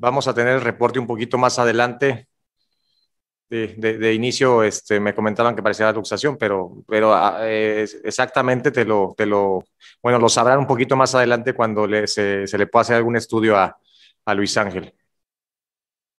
Vamos a tener el reporte un poquito más adelante. De, inicio este, me comentaban que parecía la luxación, pero, pero ah, exactamente te lo, te lo, bueno, lo sabrán un poquito más adelante cuando se, le pueda hacer algún estudio a Luis Ángel.